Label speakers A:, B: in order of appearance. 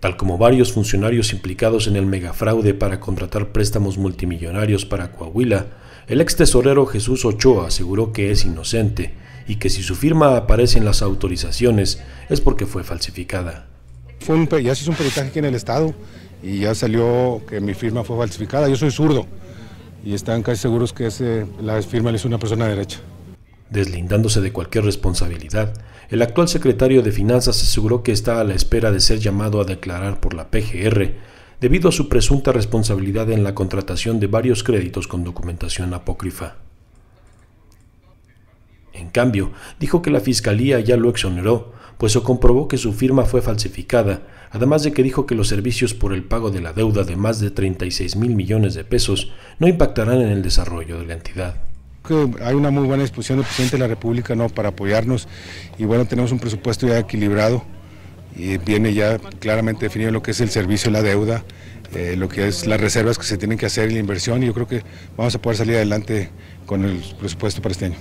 A: tal como varios funcionarios implicados en el megafraude para contratar préstamos multimillonarios para Coahuila, el ex tesorero Jesús Ochoa aseguró que es inocente y que si su firma aparece en las autorizaciones es porque fue falsificada. Fue ya se hizo un peritaje aquí en el Estado y ya salió que mi firma fue falsificada. Yo soy zurdo y están casi seguros que la firma le hizo una persona derecha. Deslindándose de cualquier responsabilidad, el actual secretario de Finanzas aseguró que está a la espera de ser llamado a declarar por la PGR debido a su presunta responsabilidad en la contratación de varios créditos con documentación apócrifa. En cambio, dijo que la Fiscalía ya lo exoneró, pues se comprobó que su firma fue falsificada, además de que dijo que los servicios por el pago de la deuda de más de 36 mil millones de pesos no impactarán en el desarrollo de la entidad que hay una muy buena disposición del presidente de la República ¿no? para apoyarnos y bueno, tenemos un presupuesto ya equilibrado
B: y viene ya claramente definido lo que es el servicio, la deuda, eh, lo que es las reservas que se tienen que hacer y la inversión y yo creo que vamos a poder salir adelante con el presupuesto para este año.